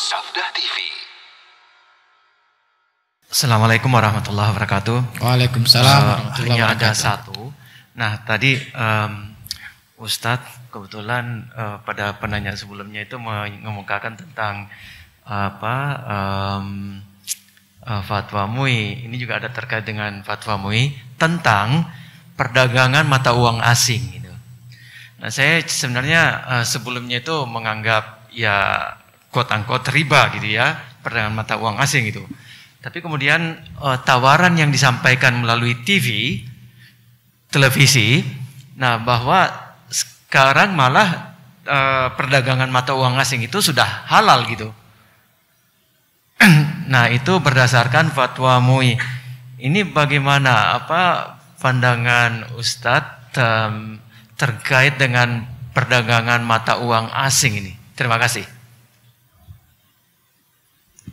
Sabda TV. Assalamualaikum warahmatullahi wabarakatuh. Waalaikumsalam. Uh, hanya ada satu. Nah tadi um, Ustadz kebetulan uh, pada penanya sebelumnya itu mengemukakan tentang apa um, uh, fatwa MUI. Ini juga ada terkait dengan fatwa MUI tentang perdagangan mata uang asing. Gitu. Nah saya sebenarnya uh, sebelumnya itu menganggap ya quote unquote riba gitu ya, perdagangan mata uang asing gitu. Tapi kemudian uh, tawaran yang disampaikan melalui TV, televisi, nah bahwa sekarang malah uh, perdagangan mata uang asing itu sudah halal gitu. nah itu berdasarkan fatwa MUI. Ini bagaimana apa pandangan Ustadz um, terkait dengan perdagangan mata uang asing ini? Terima kasih.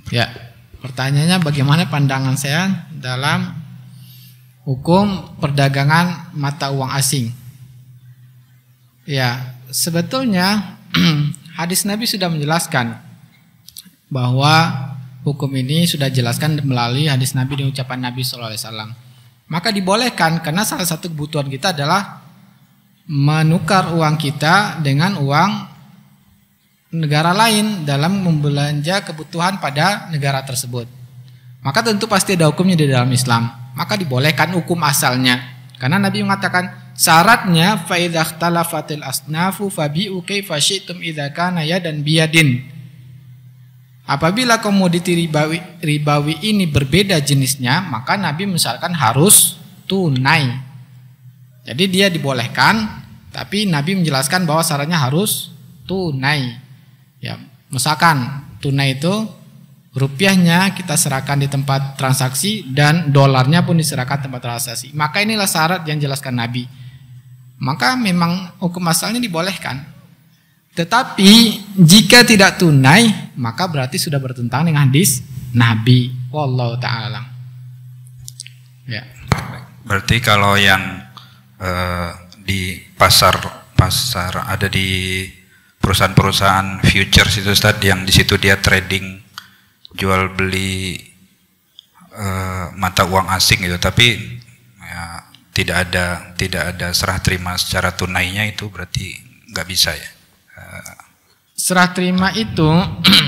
Ya, pertanyaannya bagaimana pandangan saya dalam hukum perdagangan mata uang asing? Ya, sebetulnya hadis Nabi sudah menjelaskan bahwa hukum ini sudah jelaskan melalui hadis Nabi di ucapan Nabi Shallallahu Alaihi Wasallam. Maka dibolehkan karena salah satu kebutuhan kita adalah menukar uang kita dengan uang negara lain dalam membelanja kebutuhan pada negara tersebut. Maka tentu pasti ada hukumnya di dalam Islam. Maka dibolehkan hukum asalnya. Karena Nabi mengatakan syaratnya faidah talafatil asnafu fabi kaifa fashitum idakanaya dan biyadin. Apabila komoditi ribawi, ribawi ini berbeda jenisnya, maka Nabi misalkan harus tunai. Jadi dia dibolehkan, tapi Nabi menjelaskan bahwa syaratnya harus tunai. Ya, misalkan tunai itu rupiahnya kita serahkan di tempat transaksi dan dolarnya pun diserahkan tempat transaksi. Maka inilah syarat yang jelaskan Nabi. Maka memang hukum asalnya dibolehkan. Tetapi jika tidak tunai, maka berarti sudah bertentangan dengan hadis Nabi. Wallahu taala. Ya. Berarti kalau yang uh, di pasar pasar ada di perusahaan-perusahaan futures itu Ustaz yang di situ dia trading jual beli uh, mata uang asing itu tapi ya, tidak ada tidak ada serah terima secara tunainya itu berarti nggak bisa ya uh, serah terima itu uh,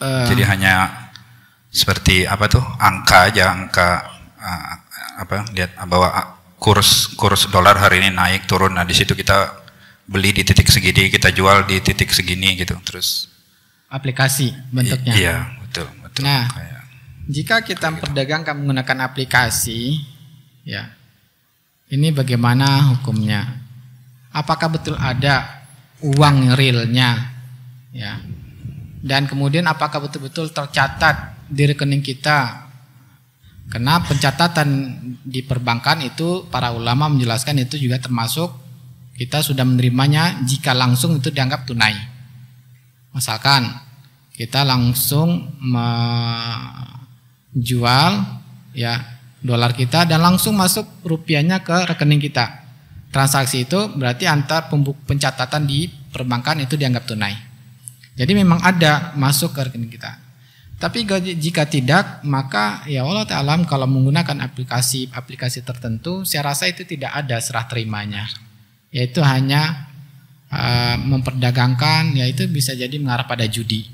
jadi hanya seperti apa tuh angka aja angka uh, apa lihat bahwa kurs kurs dolar hari ini naik turun nah di situ kita beli di titik segini, kita jual di titik segini gitu. Terus aplikasi bentuknya. iya, betul, betul. Nah, kayak, jika kita gitu. memperdagangkan gitu. menggunakan aplikasi, ya. Ini bagaimana hukumnya? Apakah betul ada uang realnya? Ya. Dan kemudian apakah betul-betul tercatat di rekening kita? Karena pencatatan di perbankan itu para ulama menjelaskan itu juga termasuk kita sudah menerimanya jika langsung itu dianggap tunai. Misalkan kita langsung menjual ya dolar kita dan langsung masuk rupiahnya ke rekening kita. Transaksi itu berarti antar pencatatan di perbankan itu dianggap tunai. Jadi memang ada masuk ke rekening kita. Tapi jika tidak, maka ya Allah Ta'ala kalau menggunakan aplikasi-aplikasi tertentu, saya rasa itu tidak ada serah terimanya yaitu hanya uh, memperdagangkan yaitu bisa jadi mengarah pada judi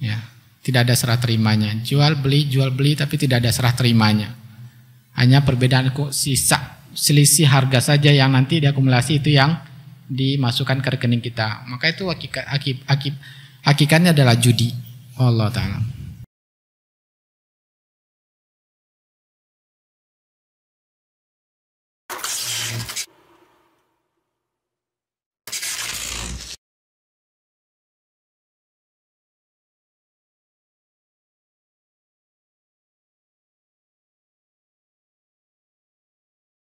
ya tidak ada serah terimanya jual beli jual beli tapi tidak ada serah terimanya hanya perbedaan kok sisa selisih harga saja yang nanti diakumulasi itu yang dimasukkan ke rekening kita maka itu hakikat hakik, hakik, hakikatnya adalah judi Allah taala